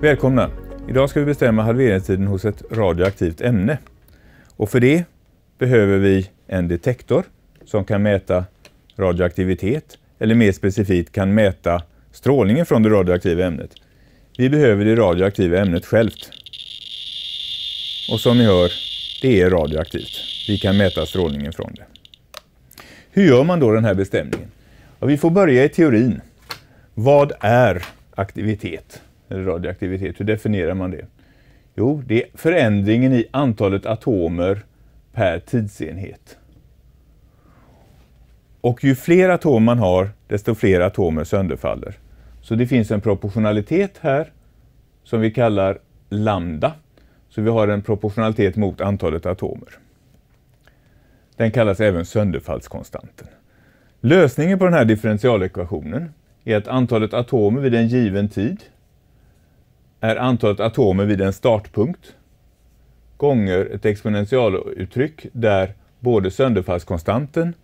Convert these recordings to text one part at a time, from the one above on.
Välkomna! Idag ska vi bestämma halveringstiden hos ett radioaktivt ämne. Och för det behöver vi en detektor som kan mäta radioaktivitet eller mer specifikt kan mäta strålningen från det radioaktiva ämnet. Vi behöver det radioaktiva ämnet självt. Och som ni hör, det är radioaktivt. Vi kan mäta strålningen från det. Hur gör man då den här bestämningen? Ja, vi får börja i teorin. Vad är aktivitet? eller radioaktivitet. Hur definierar man det? Jo, det är förändringen i antalet atomer per tidsenhet. Och ju fler atomer man har, desto fler atomer sönderfaller. Så det finns en proportionalitet här som vi kallar lambda. Så vi har en proportionalitet mot antalet atomer. Den kallas även sönderfallskonstanten. Lösningen på den här differentialekvationen är att antalet atomer vid en given tid är antalet atomer vid en startpunkt gånger ett exponentialuttryck där både sönderfallskonstanten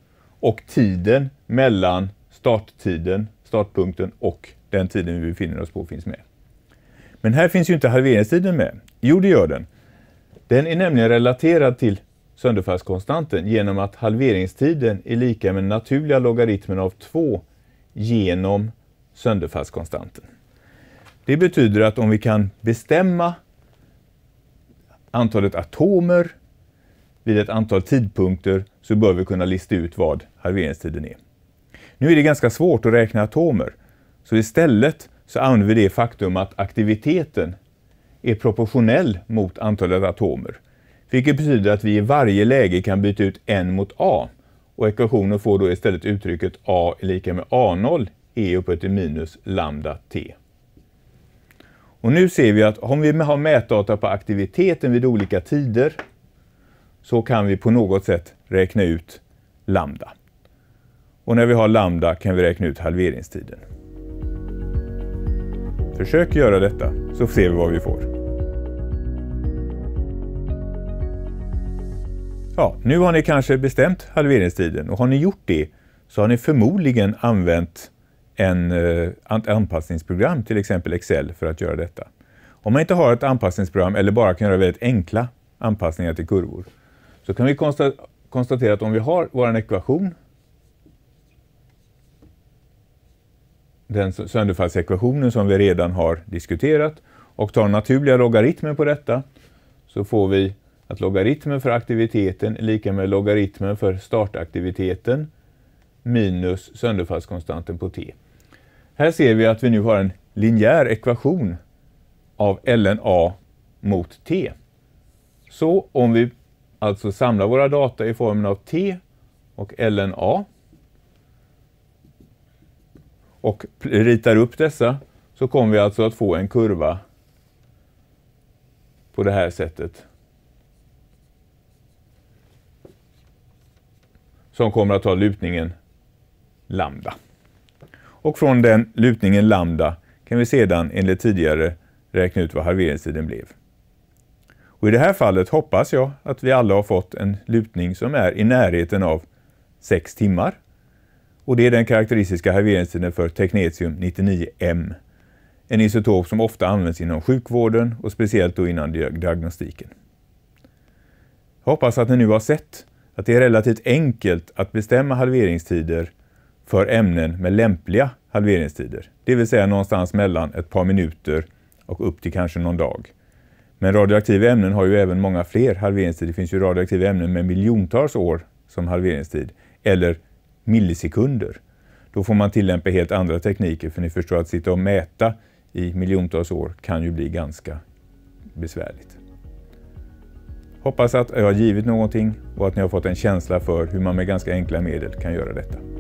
och tiden mellan starttiden, startpunkten och den tiden vi befinner oss på finns med. Men här finns ju inte halveringstiden med. Jo, det gör den. Den är nämligen relaterad till sönderfallskonstanten genom att halveringstiden är lika med den naturliga logaritmen av 2 genom sönderfallskonstanten. Det betyder att om vi kan bestämma antalet atomer vid ett antal tidpunkter så bör vi kunna lista ut vad halveringstiden är. Nu är det ganska svårt att räkna atomer, så istället så använder vi det faktum att aktiviteten är proportionell mot antalet atomer. Vilket betyder att vi i varje läge kan byta ut n mot a och ekvationen får då istället uttrycket a är lika med a0 e upphöjt till minus lambda t. Och nu ser vi att om vi har mätdata på aktiviteten vid olika tider så kan vi på något sätt räkna ut lambda. Och när vi har lambda kan vi räkna ut halveringstiden. Försök göra detta så ser vi vad vi får. Ja, nu har ni kanske bestämt halveringstiden och har ni gjort det så har ni förmodligen använt en, ett eh, anpassningsprogram, till exempel Excel, för att göra detta. Om man inte har ett anpassningsprogram eller bara kan göra väldigt enkla anpassningar till kurvor, så kan vi konstatera att om vi har vår ekvation, den sönderfallsekvationen som vi redan har diskuterat, och tar naturliga logaritmen på detta, så får vi att logaritmen för aktiviteten är lika med logaritmen för startaktiviteten minus sönderfallskonstanten på t. Här ser vi att vi nu har en linjär ekvation av ln a mot t. Så om vi alltså samlar våra data i formen av t och ln a och ritar upp dessa så kommer vi alltså att få en kurva på det här sättet. Som kommer att ha lutningen lambda. Och från den lutningen lambda kan vi sedan enligt tidigare räkna ut vad halveringstiden blev. Och I det här fallet hoppas jag att vi alla har fått en lutning som är i närheten av 6 timmar. Och Det är den karaktäristiska halveringstiden för teknetium 99M. En isotop som ofta används inom sjukvården och speciellt då inom diagnostiken. Jag hoppas att ni nu har sett att det är relativt enkelt att bestämma halveringstider för ämnen med lämpliga halveringstider, det vill säga någonstans mellan ett par minuter och upp till kanske någon dag. Men radioaktiva ämnen har ju även många fler halveringstider. Det finns ju radioaktiva ämnen med miljontals år som halveringstid, eller millisekunder. Då får man tillämpa helt andra tekniker, för ni förstår att sitta och mäta i miljontals år kan ju bli ganska besvärligt. Hoppas att jag har givit någonting och att ni har fått en känsla för hur man med ganska enkla medel kan göra detta.